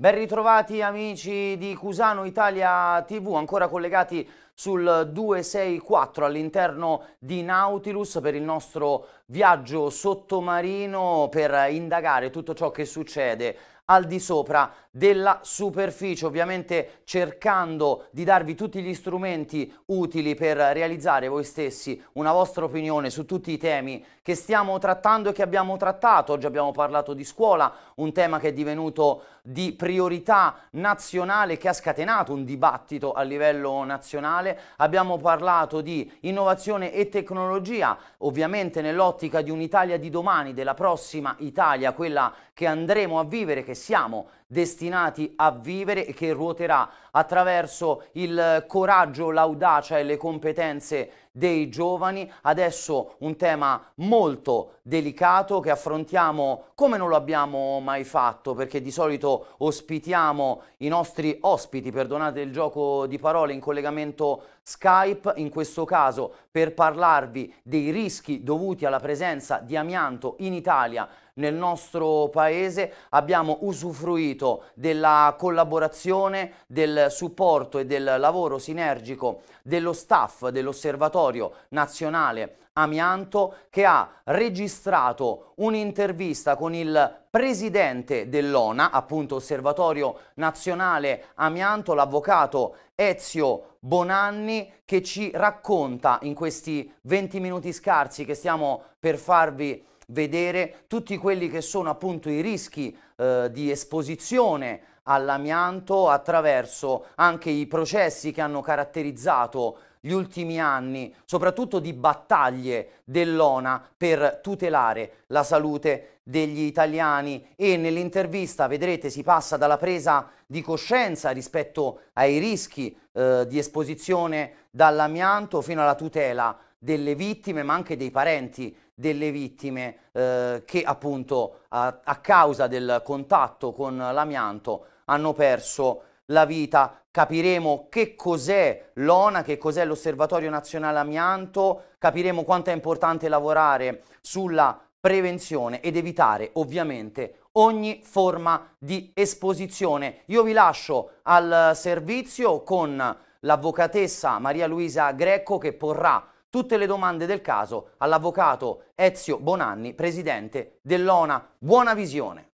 Ben ritrovati amici di Cusano Italia TV, ancora collegati sul 264 all'interno di Nautilus per il nostro viaggio sottomarino per indagare tutto ciò che succede al di sopra della superficie, ovviamente cercando di darvi tutti gli strumenti utili per realizzare voi stessi una vostra opinione su tutti i temi che stiamo trattando e che abbiamo trattato. Oggi abbiamo parlato di scuola, un tema che è divenuto di priorità nazionale che ha scatenato un dibattito a livello nazionale. Abbiamo parlato di innovazione e tecnologia, ovviamente nell'ottica di un'Italia di domani, della prossima Italia, quella che andremo a vivere, che siamo destinati a vivere e che ruoterà attraverso il coraggio, l'audacia e le competenze dei giovani. Adesso un tema molto delicato che affrontiamo come non lo abbiamo mai fatto, perché di solito ospitiamo i nostri ospiti, perdonate il gioco di parole, in collegamento Skype, in questo caso per parlarvi dei rischi dovuti alla presenza di amianto in Italia nel nostro paese abbiamo usufruito della collaborazione, del supporto e del lavoro sinergico dello staff dell'Osservatorio Nazionale Amianto che ha registrato un'intervista con il presidente dell'ONA, appunto Osservatorio Nazionale Amianto, l'avvocato Ezio Bonanni, che ci racconta in questi 20 minuti scarsi che stiamo per farvi vedere tutti quelli che sono appunto i rischi eh, di esposizione all'amianto attraverso anche i processi che hanno caratterizzato gli ultimi anni, soprattutto di battaglie dell'ONA per tutelare la salute degli italiani e nell'intervista vedrete si passa dalla presa di coscienza rispetto ai rischi eh, di esposizione dall'amianto fino alla tutela delle vittime ma anche dei parenti delle vittime eh, che appunto a, a, causa del contatto con l'amianto hanno perso la vita. Capiremo che cos'è l'ONA, che cos'è l'Osservatorio Nazionale Amianto, capiremo quanto è importante lavorare sulla prevenzione ed evitare ovviamente ogni forma di esposizione. Io vi lascio al servizio con l'avvocatessa Maria Luisa Greco che porrà tutte le domande del caso all'avvocato Ezio Bonanni, presidente dell'ONA. Buona visione.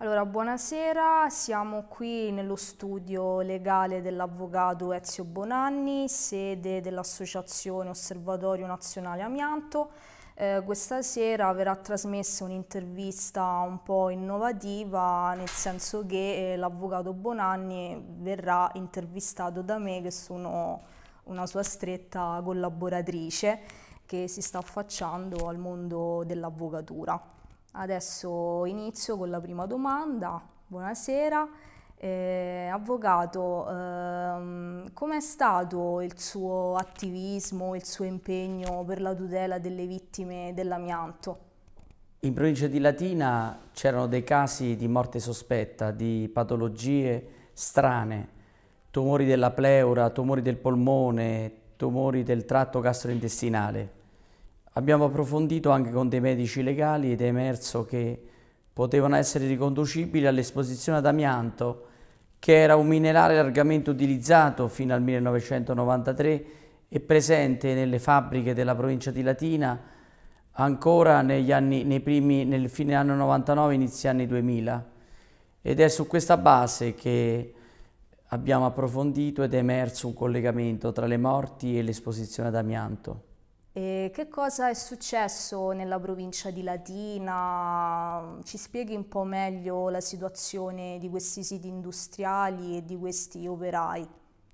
Allora, buonasera, siamo qui nello studio legale dell'avvocato Ezio Bonanni, sede dell'Associazione Osservatorio Nazionale Amianto. Eh, questa sera verrà trasmessa un'intervista un po' innovativa, nel senso che eh, l'avvocato Bonanni verrà intervistato da me, che sono una sua stretta collaboratrice che si sta affacciando al mondo dell'avvocatura. Adesso inizio con la prima domanda. Buonasera. Eh, avvocato, ehm, com'è stato il suo attivismo, il suo impegno per la tutela delle vittime dell'amianto? In provincia di Latina c'erano dei casi di morte sospetta, di patologie strane tumori della pleura, tumori del polmone, tumori del tratto gastrointestinale. Abbiamo approfondito anche con dei medici legali ed è emerso che potevano essere riconducibili all'esposizione ad amianto, che era un minerale largamente utilizzato fino al 1993 e presente nelle fabbriche della provincia di Latina ancora negli anni, nei primi, nel fine anno 99 inizio anni 2000. Ed è su questa base che abbiamo approfondito ed è emerso un collegamento tra le morti e l'esposizione ad amianto. E che cosa è successo nella provincia di Latina? Ci spieghi un po' meglio la situazione di questi siti industriali e di questi operai?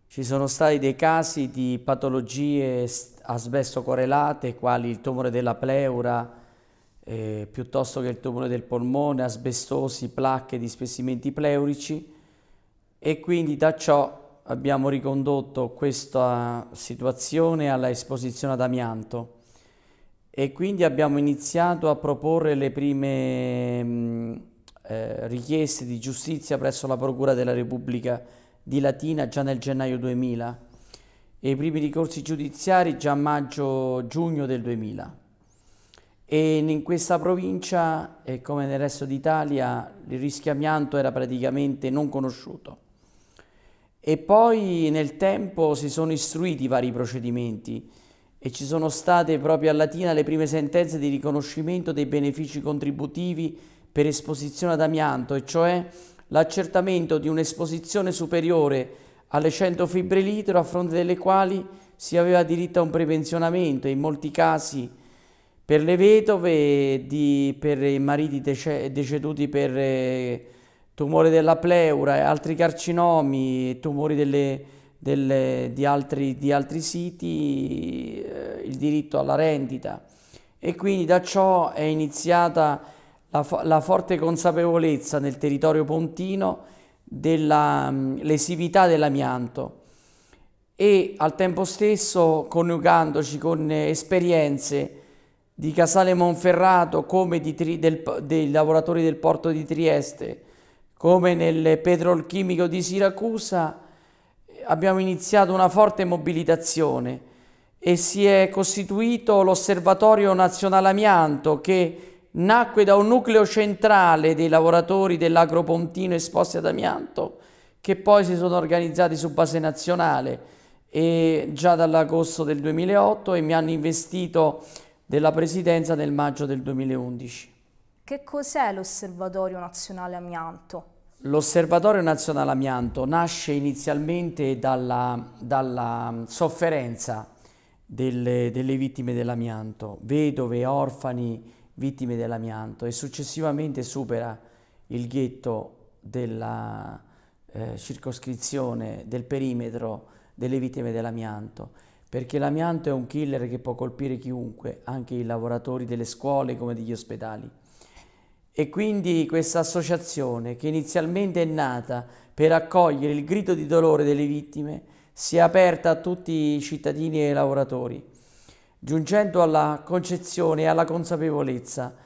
Ci sono stati dei casi di patologie asbesto correlate, quali il tumore della pleura, eh, piuttosto che il tumore del polmone, asbestosi, placche di spessimenti pleurici, e quindi da ciò abbiamo ricondotto questa situazione alla esposizione ad amianto e quindi abbiamo iniziato a proporre le prime mm, eh, richieste di giustizia presso la Procura della Repubblica di Latina già nel gennaio 2000 e i primi ricorsi giudiziari già a maggio-giugno del 2000. E in questa provincia, come nel resto d'Italia, il rischio amianto era praticamente non conosciuto e poi nel tempo si sono istruiti i vari procedimenti e ci sono state proprio a Latina le prime sentenze di riconoscimento dei benefici contributivi per esposizione ad amianto, e cioè l'accertamento di un'esposizione superiore alle 100 fibre litro a fronte delle quali si aveva diritto a un prepensionamento, in molti casi per le vedove, e per i mariti deceduti per eh, tumore della pleura e altri carcinomi, tumori delle, delle, di, altri, di, altri, siti, eh, il diritto alla rendita. E quindi da ciò è iniziata la, la forte consapevolezza nel territorio pontino della mm, dell'amianto e al tempo stesso coniugandoci con esperienze di Casale Monferrato come di, del, dei lavoratori del porto di Trieste, come nel petrolchimico di Siracusa abbiamo iniziato una forte mobilitazione e si è costituito l'Osservatorio Nazionale Amianto che nacque da un nucleo centrale dei lavoratori dell'agropontino esposti ad amianto che poi si sono organizzati su base nazionale e già dall'agosto del 2008 e mi hanno investito della presidenza nel maggio del 2011. Che cos'è l'Osservatorio Nazionale Amianto? L'Osservatorio Nazionale Amianto nasce inizialmente dalla, dalla sofferenza delle, delle vittime dell'amianto, vedove, orfani, vittime dell'amianto e successivamente supera il ghetto della eh, circoscrizione del perimetro delle vittime dell'amianto perché l'amianto è un killer che può colpire chiunque, anche i lavoratori delle scuole come degli ospedali. E quindi questa associazione, che inizialmente è nata per accogliere il grido di dolore delle vittime, si è aperta a tutti i cittadini e i lavoratori, giungendo alla concezione e alla consapevolezza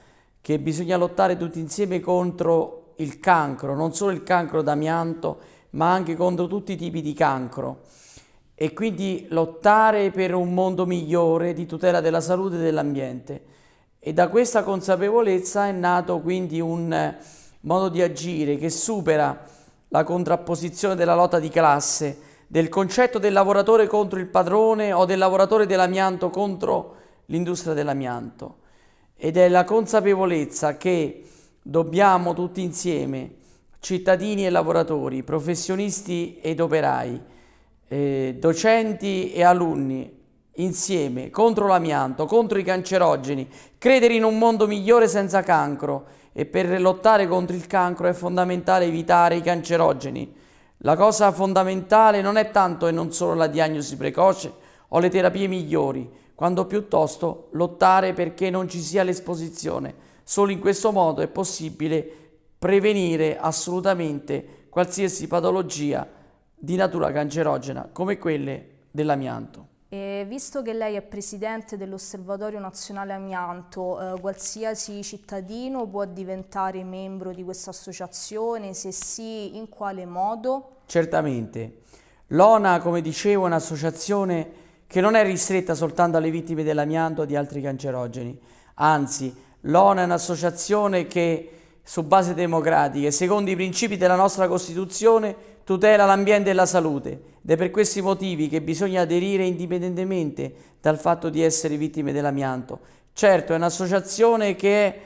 che bisogna lottare tutti insieme contro il cancro, non solo il cancro d'amianto, ma anche contro tutti i tipi di cancro e quindi lottare per un mondo migliore di tutela della salute e dell'ambiente. E da questa consapevolezza è nato quindi un eh, modo di agire che supera la contrapposizione della lotta di classe, del concetto del lavoratore contro il padrone o del lavoratore dell'amianto contro l'industria dell'amianto. Ed è la consapevolezza che dobbiamo tutti insieme, cittadini e lavoratori, professionisti ed operai, eh, docenti e alunni, insieme contro l'amianto, contro i cancerogeni, credere in un mondo migliore senza cancro e per lottare contro il cancro è fondamentale evitare i cancerogeni. La cosa fondamentale non è tanto e non solo la diagnosi precoce o le terapie migliori, quanto piuttosto lottare perché non ci sia l'esposizione. Solo in questo modo è possibile prevenire assolutamente qualsiasi patologia di natura cancerogena come quelle dell'amianto. E visto che lei è presidente dell'Osservatorio Nazionale Amianto, eh, qualsiasi cittadino può diventare membro di questa associazione? Se sì, in quale modo? Certamente. L'ONA, come dicevo, è un'associazione che non è ristretta soltanto alle vittime dell'amianto o di altri cancerogeni. Anzi, l'ONA è un'associazione che, su base democratica e secondo i principi della nostra Costituzione, tutela l'ambiente e la salute ed è per questi motivi che bisogna aderire indipendentemente dal fatto di essere vittime dell'amianto. Certo, è un'associazione che è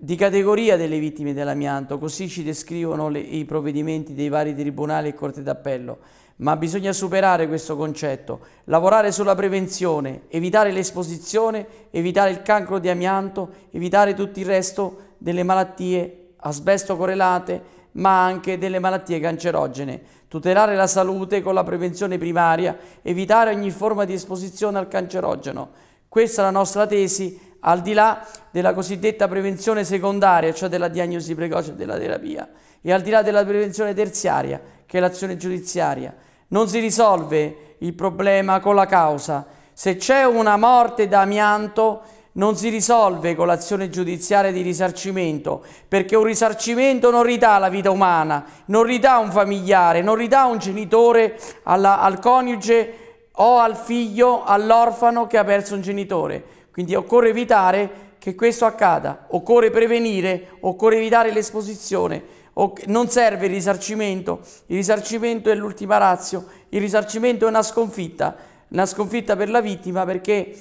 di categoria delle vittime dell'amianto, così ci descrivono le, i provvedimenti dei vari tribunali e corte d'appello, ma bisogna superare questo concetto, lavorare sulla prevenzione, evitare l'esposizione, evitare il cancro di amianto, evitare tutto il resto delle malattie asbesto correlate, ma anche delle malattie cancerogene, tutelare la salute con la prevenzione primaria, evitare ogni forma di esposizione al cancerogeno. Questa è la nostra tesi al di là della cosiddetta prevenzione secondaria, cioè della diagnosi precoce e della terapia, e al di là della prevenzione terziaria, che è l'azione giudiziaria. Non si risolve il problema con la causa. Se c'è una morte da amianto, non si risolve con l'azione giudiziaria di risarcimento, perché un risarcimento non ridà la vita umana, non ridà un familiare, non ridà un genitore alla, al coniuge o al figlio, all'orfano che ha perso un genitore. Quindi occorre evitare che questo accada, occorre prevenire, occorre evitare l'esposizione. Non serve il risarcimento, il risarcimento è l'ultima razio, il risarcimento è una sconfitta, una sconfitta per la vittima perché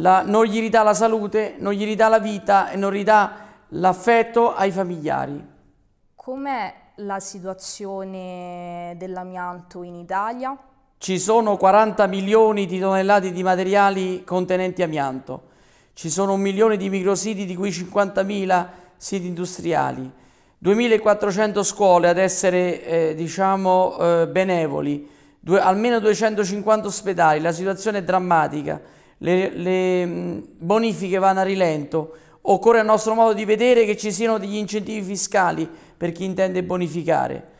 la, non gli ridà la salute, non gli ridà la vita e non ridà l'affetto ai familiari. Com'è la situazione dell'amianto in Italia? Ci sono 40 milioni di tonnellate di materiali contenenti amianto, ci sono un milione di micrositi di cui 50.000 siti industriali, 2.400 scuole ad essere eh, diciamo, eh, benevoli, due, almeno 250 ospedali, la situazione è drammatica le, le mm, bonifiche vanno a rilento, occorre a nostro modo di vedere che ci siano degli incentivi fiscali per chi intende bonificare.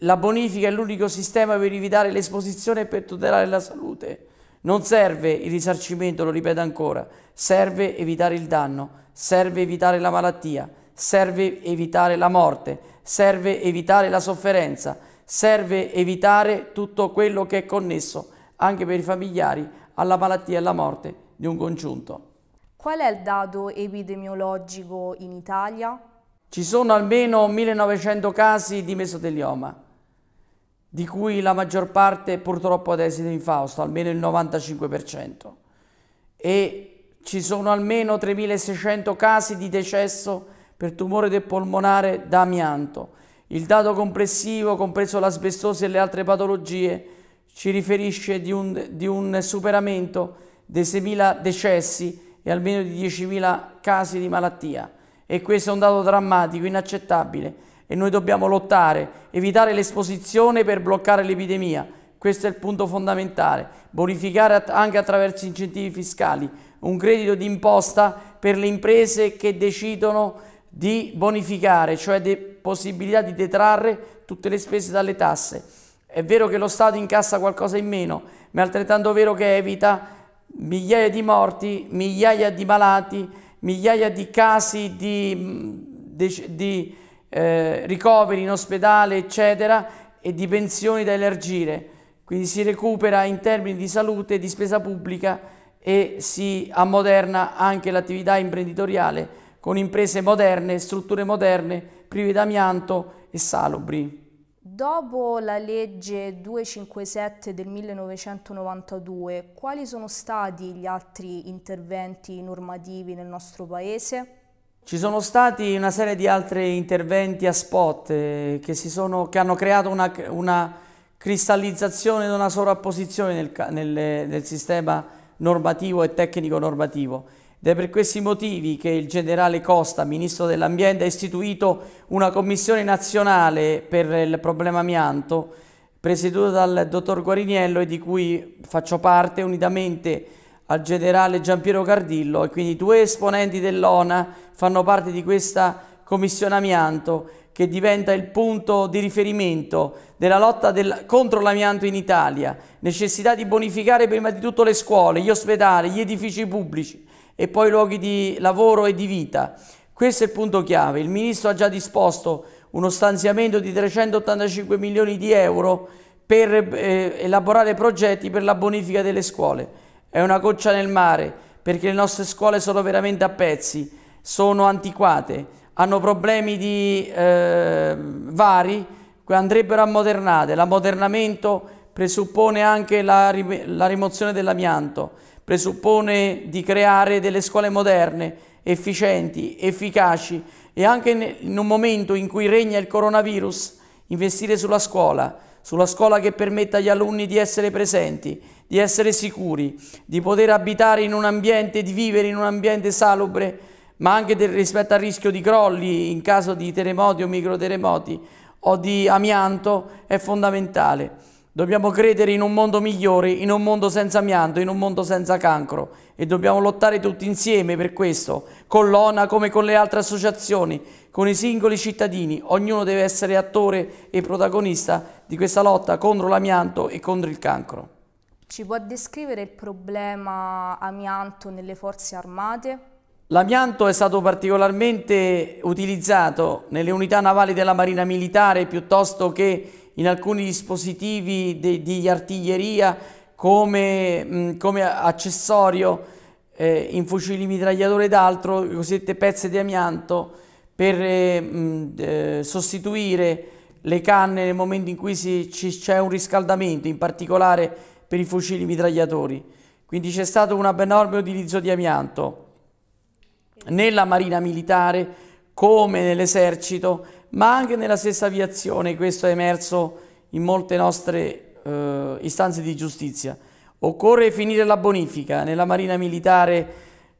La bonifica è l'unico sistema per evitare l'esposizione e per tutelare la salute. Non serve il risarcimento, lo ripeto ancora, serve evitare il danno, serve evitare la malattia, serve evitare la morte, serve evitare la sofferenza, serve evitare tutto quello che è connesso anche per i familiari alla malattia e alla morte di un congiunto. Qual è il dato epidemiologico in Italia? Ci sono almeno 1900 casi di mesotelioma, di cui la maggior parte purtroppo ad esito infausto, almeno il 95%, e ci sono almeno 3600 casi di decesso per tumore del polmonare da amianto. Il dato complessivo, compreso l'asbestosi e le altre patologie, ci riferisce di un, di un superamento dei 6.000 decessi e almeno di 10.000 casi di malattia. E questo è un dato drammatico, inaccettabile e noi dobbiamo lottare, evitare l'esposizione per bloccare l'epidemia. Questo è il punto fondamentale. Bonificare anche attraverso incentivi fiscali un credito d'imposta per le imprese che decidono di bonificare, cioè possibilità di detrarre tutte le spese dalle tasse è vero che lo Stato incassa qualcosa in meno, ma è altrettanto vero che evita migliaia di morti, migliaia di malati, migliaia di casi di, mm, di, di eh, ricoveri in ospedale, eccetera, e di pensioni da elargire. Quindi si recupera in termini di salute, di spesa pubblica e si ammoderna anche l'attività imprenditoriale con imprese moderne, strutture moderne, prive d'amianto e salubri. Dopo la legge 257 del 1992, quali sono stati gli altri interventi normativi nel nostro Paese? Ci sono stati una serie di altri interventi a spot eh, che, sono, che, hanno creato una, una cristallizzazione e una sovrapposizione nel, nel, nel sistema normativo e tecnico normativo. Ed è per questi motivi che il generale Costa, ministro dell'Ambiente, ha istituito una commissione nazionale per il problema amianto, presieduta dal dottor Guariniello e di cui faccio parte unitamente al generale Giampiero Cardillo e quindi due esponenti dell'ONA fanno parte di questa commissione amianto che diventa il punto di riferimento della lotta del, contro l'amianto in Italia, necessità di bonificare prima di tutto le scuole, gli ospedali, gli edifici pubblici, e poi luoghi di lavoro e di vita. Questo è il punto chiave. Il ministro ha già disposto uno stanziamento di 385 milioni di euro per eh, elaborare progetti per la bonifica delle scuole. È una goccia nel mare perché le nostre scuole sono veramente a pezzi, sono antiquate, hanno problemi di, eh, vari che andrebbero ammodernate. L'ammodernamento presuppone anche la, la rimozione dell'amianto presuppone di creare delle scuole moderne, efficienti, efficaci e anche in un momento in cui regna il coronavirus, investire sulla scuola, sulla scuola che permetta agli alunni di essere presenti, di essere sicuri, di poter abitare in un ambiente, di vivere in un ambiente salubre, ma anche del, rispetto al rischio di crolli in caso di terremoti o microterremoti o di amianto è fondamentale. Dobbiamo credere in un mondo migliore, in un mondo senza amianto, in un mondo senza cancro e dobbiamo lottare tutti insieme per questo, con l'ONA come con le altre associazioni, con i singoli cittadini. Ognuno deve essere attore e protagonista di questa lotta contro l'amianto e contro il cancro. Ci può descrivere il problema amianto nelle forze armate? L'amianto è stato particolarmente utilizzato nelle unità navali della Marina Militare piuttosto che in alcuni dispositivi de, di artiglieria come, mm, come accessorio eh, in fucili mitragliatore ed altro, le cosiddette pezze di amianto per eh, mm, eh, sostituire le canne nel momento in cui c'è un riscaldamento, in particolare per i fucili mitragliatori. Quindi c'è stato un abnorme utilizzo di amianto nella marina militare come nell'esercito ma anche nella stessa aviazione questo è emerso in molte nostre eh, istanze di giustizia. Occorre finire la bonifica nella Marina Militare,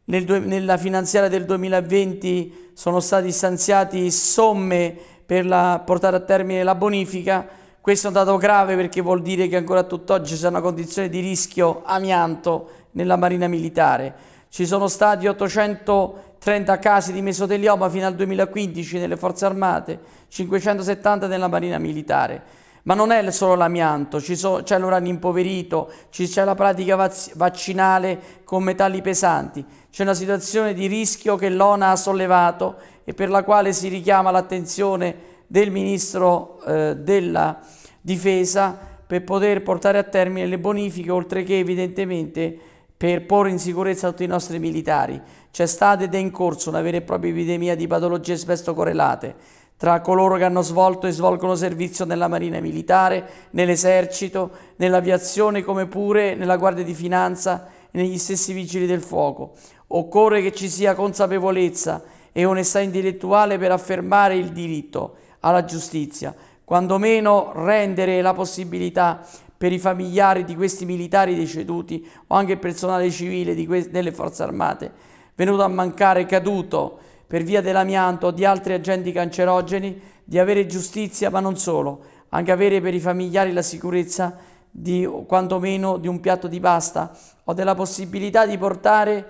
nel nella finanziaria del 2020 sono stati stanziati somme per la, portare a termine la bonifica, questo è un dato grave perché vuol dire che ancora tutt'oggi c'è una condizione di rischio amianto nella Marina Militare. Ci sono stati 800 30 casi di mesotelioma fino al 2015 nelle forze armate, 570 nella marina militare. Ma non è solo l'amianto, c'è so, l'uranio impoverito, c'è la pratica vaz, vaccinale con metalli pesanti, c'è una situazione di rischio che l'ONA ha sollevato e per la quale si richiama l'attenzione del Ministro eh, della Difesa per poter portare a termine le bonifiche, oltre che evidentemente per porre in sicurezza tutti i nostri militari c'è stata ed è in corso una vera e propria epidemia di patologie spesso correlate tra coloro che hanno svolto e svolgono servizio nella Marina Militare, nell'Esercito, nell'Aviazione come pure nella Guardia di Finanza e negli stessi Vigili del Fuoco. Occorre che ci sia consapevolezza e onestà intellettuale per affermare il diritto alla giustizia, quantomeno rendere la possibilità per i familiari di questi militari deceduti o anche il personale civile delle forze armate venuto a mancare caduto per via dell'amianto o di altri agenti cancerogeni, di avere giustizia, ma non solo, anche avere per i familiari la sicurezza di quantomeno di un piatto di pasta o della possibilità di portare,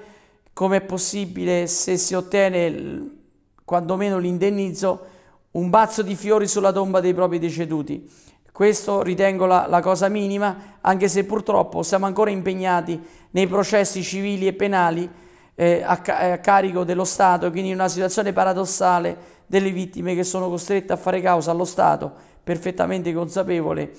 come è possibile se si ottiene quantomeno l'indennizzo, un bazzo di fiori sulla tomba dei propri deceduti. Questo ritengo la, la, cosa minima, anche se purtroppo siamo ancora impegnati nei processi civili e penali eh, a, a carico dello Stato, quindi in una situazione paradossale delle vittime che sono costrette a fare causa allo Stato, perfettamente consapevole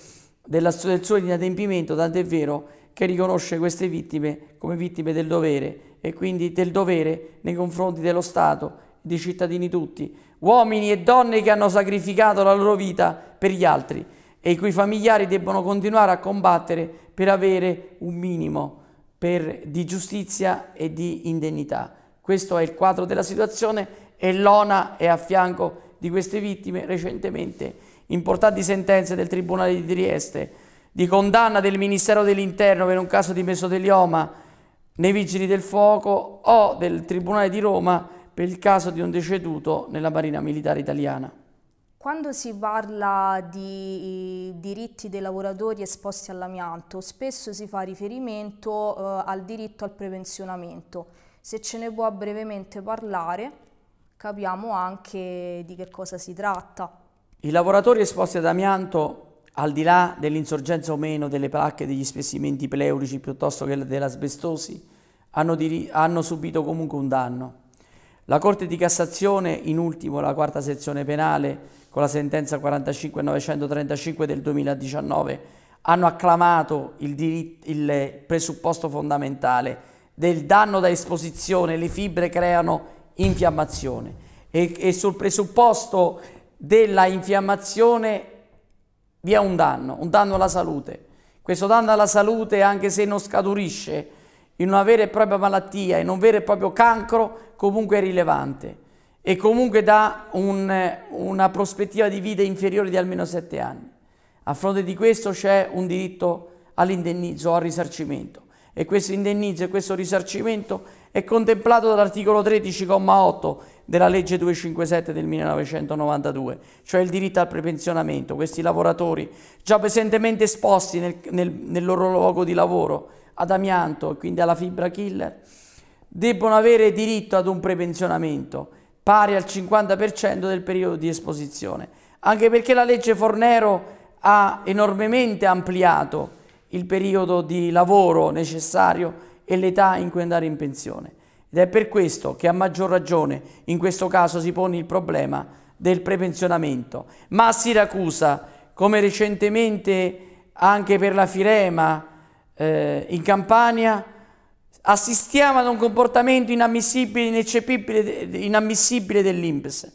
della, del suo inadempimento, tant'è vero che riconosce queste vittime come vittime del dovere e quindi del dovere nei confronti dello Stato, dei cittadini tutti, uomini e donne che hanno sacrificato la loro vita per gli altri e i cui familiari debbono continuare a combattere per avere un minimo per, di giustizia e di indennità. Questo è il quadro della situazione e l'ONA è a fianco di queste vittime recentemente importanti sentenze del Tribunale di Trieste di condanna del Ministero dell'Interno per un caso di mesotelioma nei Vigili del Fuoco o del Tribunale di Roma per il caso di un deceduto nella Marina Militare Italiana. Quando si parla di diritti dei lavoratori esposti all'amianto, spesso si fa riferimento eh, al diritto al prevenzionamento. Se ce ne può brevemente parlare, capiamo anche di che cosa si tratta. I lavoratori esposti ad amianto, al di là dell'insorgenza o meno delle placche degli spessimenti pleurici piuttosto che dell'asbestosi, hanno, hanno subito comunque un danno. La Corte di Cassazione, in ultimo la quarta sezione penale, con la sentenza 45935 del 2019 hanno acclamato il, diritto, il presupposto fondamentale del danno da esposizione, le fibre creano infiammazione e, e sul presupposto della infiammazione vi è un danno, un danno alla salute. Questo danno alla salute, anche se non scaturisce in una vera e propria malattia, in un vero e proprio cancro, comunque è rilevante e comunque dà un, una prospettiva di vita inferiore di almeno 7 anni. A fronte di questo c'è un diritto all'indennizzo, al risarcimento e questo indennizzo e questo risarcimento è contemplato dall'articolo 13,8 della legge 257 del 1992, cioè il diritto al prepensionamento. Questi lavoratori già pesantemente esposti nel, nel, nel loro luogo di lavoro ad amianto e quindi alla fibra killer, debbono avere diritto ad un prepensionamento pari al 50% del periodo di esposizione, anche perché la legge Fornero ha enormemente ampliato il periodo di lavoro necessario e l'età in cui andare in pensione. Ed è per questo che a maggior ragione in questo caso si pone il problema del prepensionamento. Ma a Siracusa, come recentemente anche per la Firema eh, in Campania, assistiamo ad un comportamento inammissibile, ineccepibile, inammissibile dell'INPS,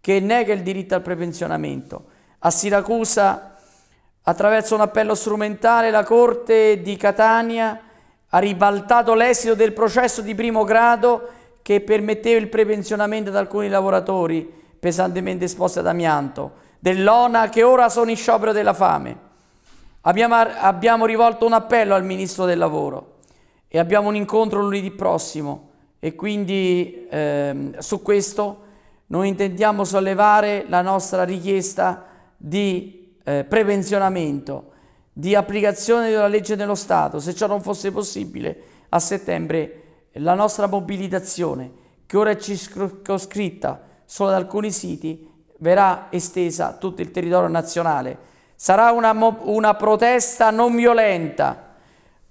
che nega il diritto al prevenzionamento. A Siracusa, attraverso un appello strumentale, la Corte di Catania ha ribaltato l'esito del processo di primo grado che permetteva il prevenzionamento ad alcuni lavoratori pesantemente esposti ad amianto, dell'ONA che ora sono in sciopero della fame. abbiamo, abbiamo rivolto un appello al Ministro del Lavoro e abbiamo un incontro lunedì prossimo e quindi ehm, su questo noi intendiamo sollevare la nostra richiesta di eh, prevenzionamento, di applicazione della legge dello Stato, se ciò non fosse possibile a settembre la nostra mobilitazione che ora è circoscritta solo ad alcuni siti verrà estesa a tutto il territorio nazionale. Sarà una, una protesta non violenta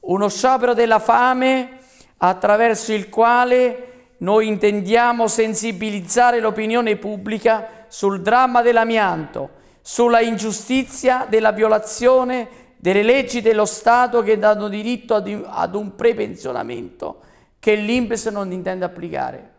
uno sciopero della fame attraverso il quale noi intendiamo sensibilizzare l'opinione pubblica sul dramma dell'amianto, sulla ingiustizia della violazione delle leggi dello Stato che danno diritto ad un prepensionamento che l'Inps non intende applicare.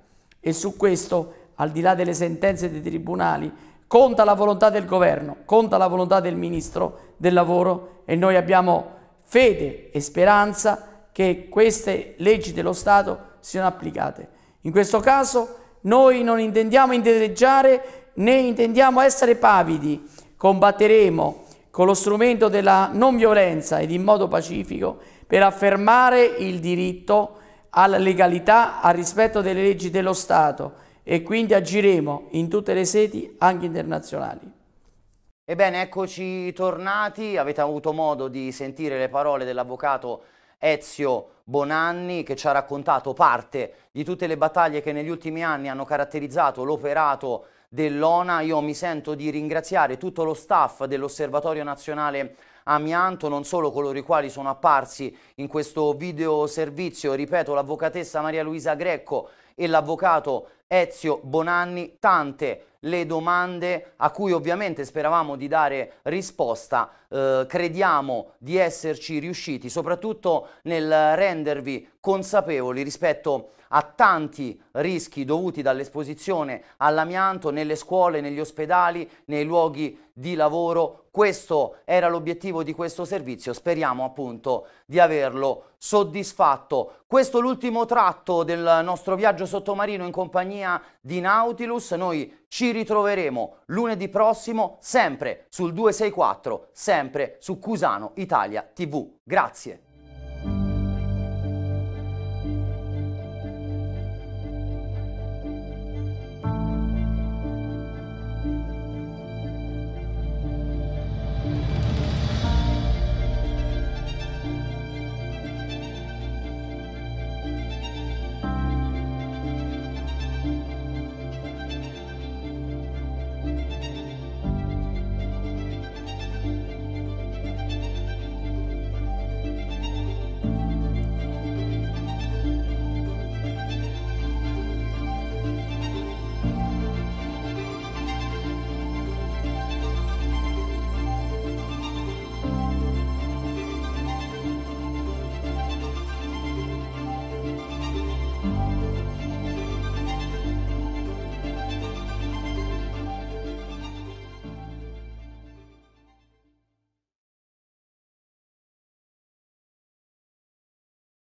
E su questo, al di là delle sentenze dei tribunali, conta la volontà del governo, conta la volontà del Ministro del Lavoro e noi abbiamo fede e speranza che queste leggi dello Stato siano applicate. In questo caso noi non intendiamo indeleggiare né intendiamo essere pavidi, combatteremo con lo strumento della non violenza ed in modo pacifico per affermare il diritto alla legalità, al rispetto delle leggi dello Stato e quindi agiremo in tutte le sedi anche internazionali. Ebbene, eccoci tornati, avete avuto modo di sentire le parole dell'avvocato Ezio Bonanni che ci ha raccontato parte di tutte le battaglie che negli ultimi anni hanno caratterizzato l'operato dell'ONA. Io mi sento di ringraziare tutto lo staff dell'Osservatorio Nazionale Amianto, non solo coloro i quali sono apparsi in questo video servizio, ripeto, l'avvocatessa Maria Luisa Grecco e l'avvocato Ezio Bonanni, tante le domande a cui ovviamente speravamo di dare risposta. Eh, crediamo di esserci riusciti, soprattutto nel rendervi consapevoli rispetto a tanti rischi dovuti dall'esposizione all'amianto nelle scuole, negli ospedali, nei luoghi di lavoro. Questo era l'obiettivo di questo servizio, speriamo appunto di averlo soddisfatto. Questo è l'ultimo tratto del nostro viaggio sottomarino in compagnia di Nautilus. Noi ci ritroveremo lunedì prossimo sempre sul 264, sempre su Cusano Italia TV. Grazie.